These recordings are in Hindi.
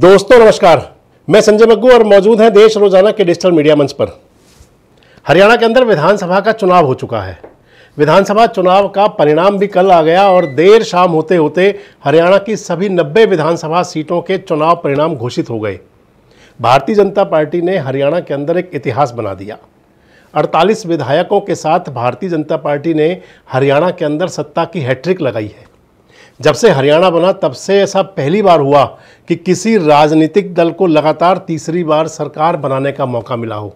दोस्तों नमस्कार मैं संजय मग्गू और मौजूद हैं देश रोजाना के डिजिटल मीडिया मंच पर हरियाणा के अंदर विधानसभा का चुनाव हो चुका है विधानसभा चुनाव का परिणाम भी कल आ गया और देर शाम होते होते हरियाणा की सभी 90 विधानसभा सीटों के चुनाव परिणाम घोषित हो गए भारतीय जनता पार्टी ने हरियाणा के अंदर एक इतिहास बना दिया 48 विधायकों के साथ भारतीय जनता पार्टी ने हरियाणा के अंदर सत्ता की हैट्रिक लगाई है जब से हरियाणा बना तब से ऐसा पहली बार हुआ कि किसी राजनीतिक दल को लगातार तीसरी बार सरकार बनाने का मौका मिला हो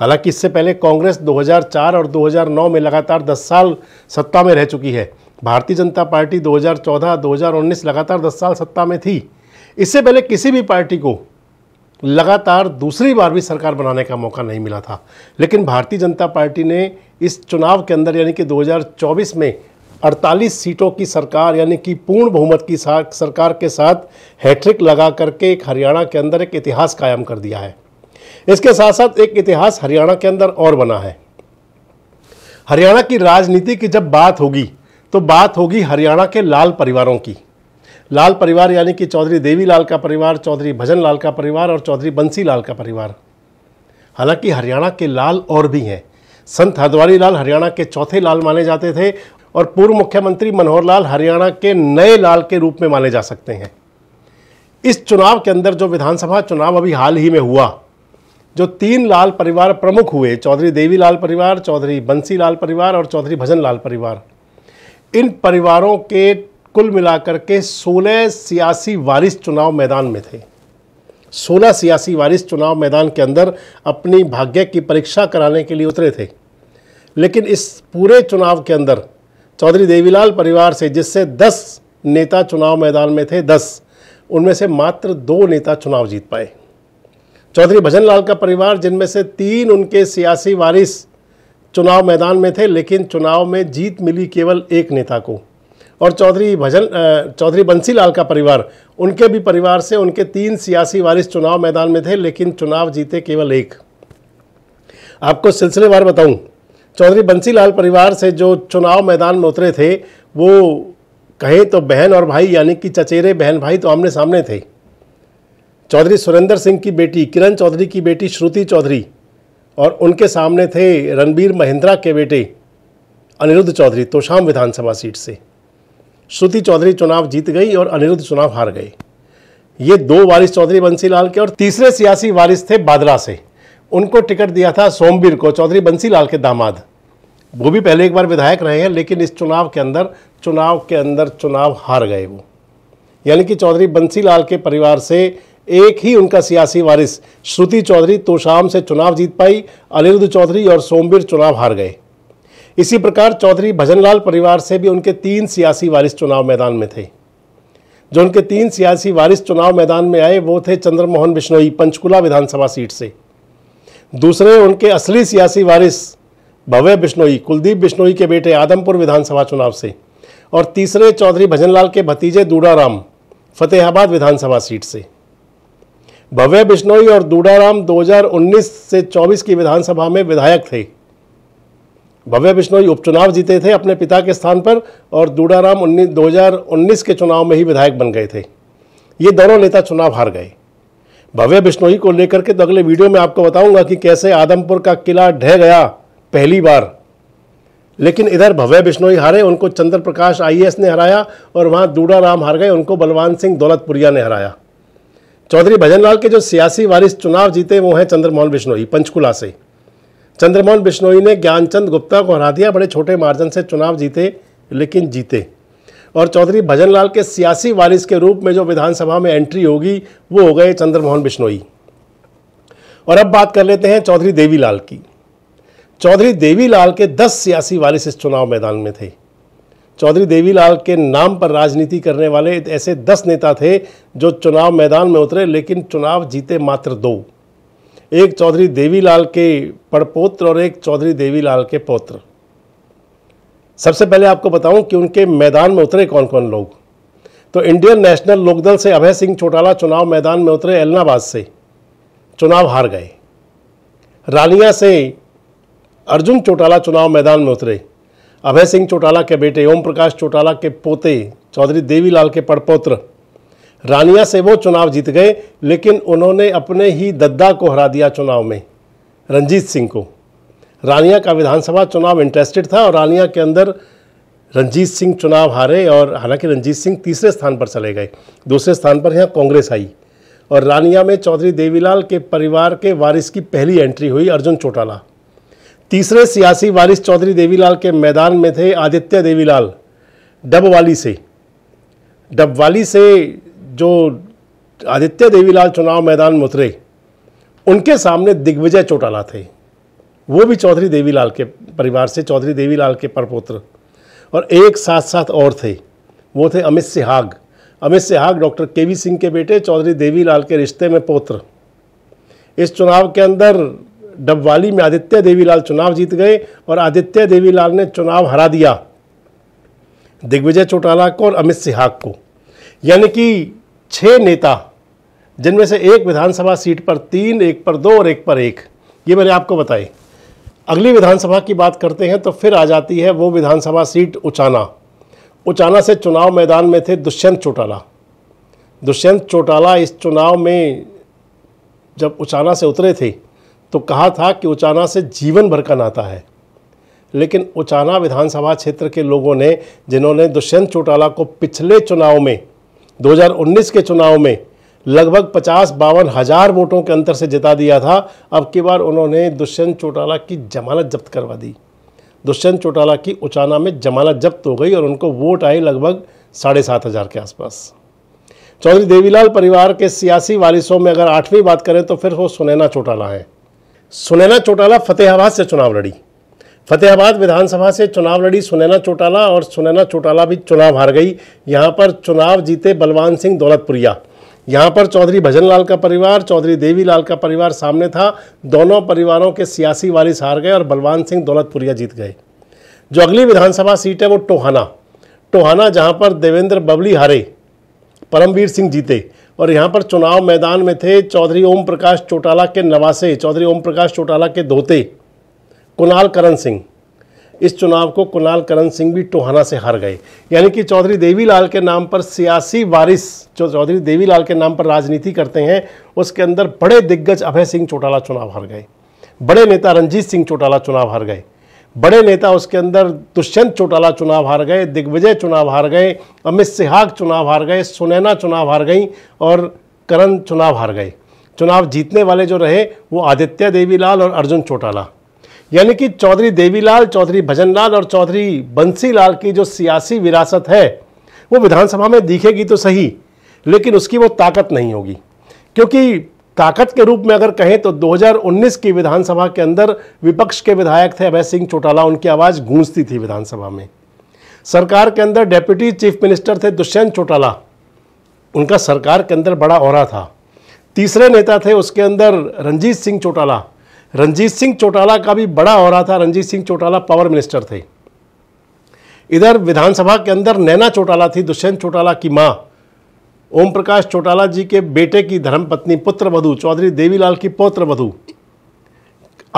हालांकि इससे पहले कांग्रेस 2004 और 2009 में लगातार 10 साल सत्ता में रह चुकी है भारतीय जनता पार्टी 2014, 2019 लगातार 10 साल सत्ता में थी इससे पहले किसी भी पार्टी को लगातार दूसरी बार भी सरकार बनाने का मौका नहीं मिला था लेकिन भारतीय जनता पार्टी ने इस चुनाव के अंदर यानी कि 2024 में 48 सीटों की सरकार यानी कि पूर्ण बहुमत की सरकार के साथ हैट्रिक लगा करके एक हरियाणा के अंदर एक इतिहास कायम कर दिया है इसके साथ साथ एक इतिहास हरियाणा के अंदर और बना है हरियाणा की राजनीति की जब बात होगी तो बात होगी हरियाणा के लाल परिवारों की लाल परिवार यानी कि चौधरी देवी लाल का परिवार चौधरी भजन लाल का परिवार और चौधरी बंसी लाल का परिवार हालांकि हरियाणा के लाल और भी हैं संत हरद्वारी लाल हरियाणा के चौथे लाल माने जाते थे और पूर्व मुख्यमंत्री मनोहर लाल हरियाणा के नए लाल के रूप में माने जा सकते हैं इस चुनाव के अंदर जो विधानसभा चुनाव अभी हाल ही में हुआ जो तीन लाल परिवार प्रमुख हुए चौधरी देवी लाल परिवार चौधरी बंसी लाल परिवार और चौधरी भजन लाल परिवार इन परिवारों के कुल मिलाकर के 16 सियासी वारिस चुनाव मैदान में थे सोलह सियासी वारिस चुनाव मैदान के अंदर अपनी भाग्य की परीक्षा कराने के लिए उतरे थे लेकिन इस पूरे चुनाव के अंदर चौधरी देवीलाल परिवार से जिससे दस नेता चुनाव मैदान में थे दस उनमें से मात्र दो नेता चुनाव जीत पाए चौधरी भजन लाल का परिवार जिनमें से तीन उनके सियासी वारिस चुनाव मैदान में थे लेकिन चुनाव में जीत मिली केवल एक नेता को और चौधरी भजन चौधरी बंसीलाल का परिवार उनके भी परिवार से उनके तीन सियासी वारिस चुनाव मैदान में थे लेकिन चुनाव जीते केवल एक आपको सिलसिलेवार बताऊं चौधरी बंसीलाल परिवार से जो चुनाव मैदान में उतरे थे वो कहें तो बहन और भाई यानी कि चचेरे बहन भाई तो आमने सामने थे चौधरी सुरेंद्र सिंह की बेटी किरण चौधरी की बेटी श्रुति चौधरी और उनके सामने थे रणबीर महिंद्रा के बेटे अनिरुद्ध चौधरी तोशाम विधानसभा सीट से श्रुति चौधरी चुनाव जीत गई और अनिरुद्ध चुनाव हार गए ये दो वारिस चौधरी बंसीलाल के और तीसरे सियासी वारिस थे बादला से उनको टिकट दिया था सोमवीर को चौधरी बंसीलाल के दामाद वो भी पहले एक बार विधायक रहे हैं लेकिन इस चुनाव के अंदर चुनाव के अंदर चुनाव हार गए वो यानी कि चौधरी बंसीलाल के परिवार से एक ही उनका सियासी वारिस श्रुति चौधरी तोशाम से चुनाव जीत पाई अनिरुद्ध चौधरी और सोमवीर चुनाव हार गए इसी प्रकार चौधरी भजनलाल परिवार से भी उनके तीन सियासी वारिस चुनाव मैदान में थे जो उनके तीन सियासी वारिस चुनाव मैदान में आए वो थे चंद्रमोहन बिश्नोई पंचकुला विधानसभा सीट से दूसरे उनके असली सियासी वारिस भव्य बिश्नोई कुलदीप बिश्नोई के बेटे आदमपुर विधानसभा चुनाव से और तीसरे चौधरी भजनलाल के भतीजे दूड़ाराम फतेहाबाद विधानसभा सीट से भव्य बिश्नोई और दूडाराम 2019 से 24 की विधानसभा में विधायक थे भव्य बिश्नोई उपचुनाव जीते थे अपने पिता के स्थान पर और दूडाराम उन्नीस दो के चुनाव में ही विधायक बन गए थे ये दोनों नेता चुनाव हार गए भव्य बिश्नोई को लेकर के तो अगले वीडियो में आपको बताऊंगा कि कैसे आदमपुर का किला ढह गया पहली बार लेकिन इधर भव्य बिश्नोई हारे उनको चंद्र प्रकाश आईएएस ने हराया और वहाँ दूडाराम हार गए उनको बलवान सिंह दौलतपुरिया ने हराया चौधरी भजनलाल के जो सियासी वारिस चुनाव जीते वो हैं चंद्रमोहन बिश्नोई पंचकुला से चंद्रमोहन बिश्नोई ने ज्ञानचंद गुप्ता को हरा दिया बड़े छोटे मार्जिन से चुनाव जीते लेकिन जीते और चौधरी भजनलाल के सियासी वारिस के रूप में जो विधानसभा में एंट्री होगी वो हो गए चंद्रमोहन बिश्नोई और अब बात कर लेते हैं चौधरी देवीलाल की चौधरी देवीलाल के दस सियासी वारिस इस चुनाव मैदान में थे चौधरी देवीलाल के नाम पर राजनीति करने वाले ऐसे दस नेता थे जो चुनाव मैदान में उतरे लेकिन चुनाव जीते मात्र दो एक चौधरी देवीलाल के पड़पोत्र और एक चौधरी देवीलाल के पौत्र सबसे पहले आपको बताऊं कि उनके मैदान में उतरे कौन कौन लोग तो इंडियन नेशनल लोकदल से अभय सिंह चौटाला चुनाव मैदान में उतरे एलनाबाद से चुनाव हार गए रालिया से अर्जुन चौटाला चुनाव मैदान में उतरे अभय सिंह चौटाला के बेटे ओम प्रकाश चौटाला के पोते चौधरी देवीलाल के पड़पोत्र रानिया से वो चुनाव जीत गए लेकिन उन्होंने अपने ही दद्दा को हरा दिया चुनाव में रंजीत सिंह को रानिया का विधानसभा चुनाव इंटरेस्टेड था और रानिया के अंदर रंजीत सिंह चुनाव हारे और हालांकि रंजीत सिंह तीसरे स्थान पर चले गए दूसरे स्थान पर यहाँ कांग्रेस आई और रानिया में चौधरी देवीलाल के परिवार के वारिस की पहली एंट्री हुई अर्जुन चौटाला तीसरे सियासी वारिस चौधरी देवीलाल के मैदान में थे आदित्य देवीलाल डबवाली से डबवाली से जो आदित्य देवीलाल चुनाव मैदान में उतरे उनके सामने दिग्विजय चौटाला थे वो भी चौधरी देवीलाल के परिवार से चौधरी देवीलाल के परपोत्र और एक साथ साथ और थे वो थे Amit Sihag Amit Sihag doctor K V Singh के बेटे चौधरी देवीलाल के रिश्ते में पौत्र इस चुनाव के अंदर डबवाली में आदित्य देवीलाल चुनाव जीत गए और आदित्य देवीलाल ने चुनाव हरा दिया दिग्विजय चौटाला को और अमित सिहाग को यानी कि छः नेता जिनमें से एक विधानसभा सीट पर तीन एक पर दो और एक पर एक ये मैंने आपको बताई अगली विधानसभा की बात करते हैं तो फिर आ जाती है वो विधानसभा सीट उचाना उचाना से चुनाव मैदान में थे दुष्यंत चौटाला दुष्यंत चौटाला इस चुनाव में जब उचाना से उतरे थे तो कहा था कि उचाना से जीवन भर का नाता है लेकिन उचाना विधानसभा क्षेत्र के लोगों ने जिन्होंने दुष्यंत चौटाला को पिछले चुनाव में 2019 के चुनाव में लगभग पचास बावन हजार वोटों के अंतर से जिता दिया था अब की बार उन्होंने दुष्यंत चौटाला की जमानत जब्त करवा दी दुष्यंत चौटाला की उचाना में जमानत जब्त हो गई और उनको वोट आए लगभग साढ़े सात हज़ार के आसपास चौधरी देवीलाल परिवार के सियासी वारिसों में अगर आठवीं बात करें तो फिर वो सुनैना चौटाला है सुनैना चौटाला फतेहाबाद से चुनाव लड़ी फतेहाबाद विधानसभा से चुनाव लड़ी सुनैना चौटाला और सुनैना चौटाला भी चुनाव हार गई यहाँ पर चुनाव जीते बलवान सिंह दौलतपुरिया यहाँ पर चौधरी भजन लाल का परिवार चौधरी देवीलाल का परिवार सामने था दोनों परिवारों के सियासी वारिस हार गए और बलवान सिंह दौलतपुरिया जीत गए जो अगली विधानसभा सीट है वो टोहाना टोहाना जहाँ पर देवेंद्र बबली हारे परमवीर सिंह जीते और यहाँ पर चुनाव मैदान में थे चौधरी ओम प्रकाश चौटाला के नवासे चौधरी ओम प्रकाश चौटाला के धोते कुणाल करण सिंह इस चुनाव को कुणाल करण सिंह भी टोहाना से हार गए यानी कि चौधरी देवीलाल के नाम पर सियासी वारिस जो चौधरी देवीलाल के नाम पर राजनीति करते हैं उसके अंदर बड़े दिग्गज अभय सिंह चौटाला चुनाव हार गए बड़े नेता रंजीत सिंह चौटाला चुनाव हार गए बड़े नेता उसके अंदर दुष्यंत चौटाला चुनाव हार गए दिग्विजय चुनाव हार गए अमित सिहाग चुनाव हार गए सुनैना चुनाव हार गई और करण चुनाव हार गए चुनाव जीतने वाले जो रहे वो आदित्य देवीलाल और अर्जुन चौटाला यानी कि चौधरी देवीलाल चौधरी भजनलाल और चौधरी बंसीलाल की जो सियासी विरासत है वो विधानसभा में दिखेगी तो सही लेकिन उसकी वो ताकत नहीं होगी क्योंकि ताकत के रूप में अगर कहें तो 2019 की विधानसभा के अंदर विपक्ष के विधायक थे अभय सिंह चौटाला उनकी आवाज़ गूंजती थी विधानसभा में सरकार के अंदर डेप्यूटी चीफ मिनिस्टर थे दुष्यंत चौटाला उनका सरकार के अंदर बड़ा और था तीसरे नेता थे उसके अंदर रंजीत सिंह चौटाला रंजीत सिंह चौटाला का भी बड़ा हो रहा था रंजीत सिंह चौटाला पावर मिनिस्टर थे इधर विधानसभा के अंदर नैना चौटाला थी दुष्यंत चौटाला की माँ ओम प्रकाश चौटाला जी के बेटे की धर्मपत्नी पुत्र वधु चौधरी देवीलाल की पौत्र वधु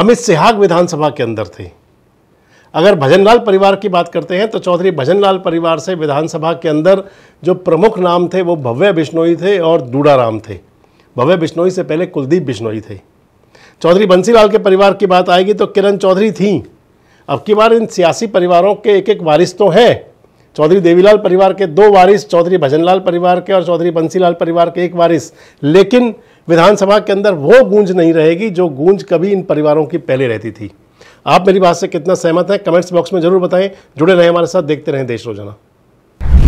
अमित सिहाग विधानसभा के अंदर थे अगर भजनलाल परिवार की बात करते हैं तो चौधरी भजनलाल परिवार से विधानसभा के अंदर जो प्रमुख नाम थे वो भव्य बिश्नोई थे और दूड़ाराम थे भव्य बिश्नोई से पहले कुलदीप बिश्नोई थे चौधरी बंसीलाल के परिवार की बात आएगी तो किरण चौधरी थी अब की बार इन सियासी परिवारों के एक एक वारिस तो हैं चौधरी देवीलाल परिवार के दो वारिस चौधरी भजनलाल परिवार के और चौधरी बंसीलाल परिवार के एक वारिस लेकिन विधानसभा के अंदर वो गूंज नहीं रहेगी जो गूंज कभी इन परिवारों की पहले रहती थी आप मेरी बात से कितना सहमत हैं कमेंट्स बॉक्स में जरूर बताएं जुड़े रहें हमारे साथ देखते रहें देश रोजाना